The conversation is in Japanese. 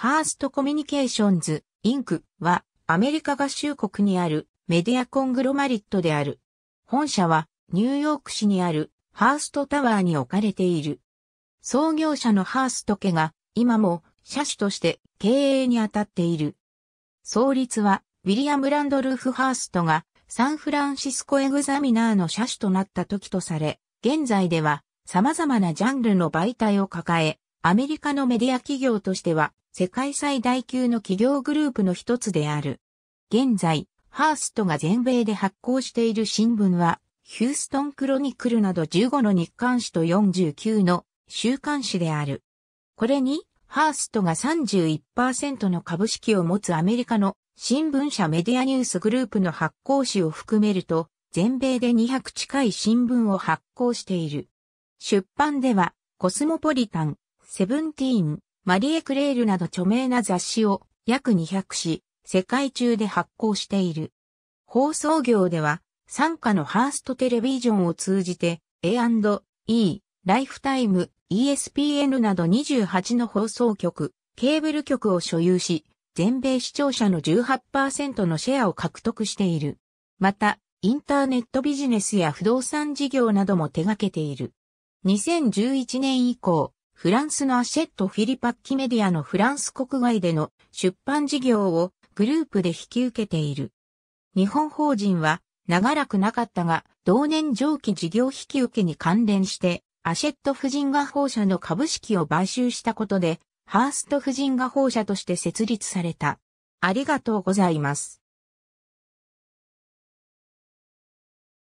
ハーストコミュニケーションズ、インクはアメリカ合衆国にあるメディアコングロマリットである。本社はニューヨーク市にあるハーストタワーに置かれている。創業者のハースト家が今も社主として経営に当たっている。創立はウィリアム・ランドルーフ・ハーストがサンフランシスコエグザミナーの社主となった時とされ、現在では様々なジャンルの媒体を抱え、アメリカのメディア企業としては世界最大級の企業グループの一つである。現在、ハーストが全米で発行している新聞は、ヒューストンクロニクルなど15の日刊誌と49の週刊誌である。これに、ハーストが31%の株式を持つアメリカの新聞社メディアニュースグループの発行誌を含めると、全米で200近い新聞を発行している。出版では、コスモポリタン、セブンティーン、マリエ・クレールなど著名な雑誌を約200誌、世界中で発行している。放送業では、参加のハーストテレビジョンを通じて A&E、ライフタイム、ESPN など28の放送局、ケーブル局を所有し、全米視聴者の18%のシェアを獲得している。また、インターネットビジネスや不動産事業なども手掛けている。2011年以降、フランスのアシェット・フィリパッキメディアのフランス国外での出版事業をグループで引き受けている。日本法人は長らくなかったが、同年上記事業引き受けに関連して、アシェット婦人が報社の株式を買収したことで、ハースト婦人が報社として設立された。ありがとうございます。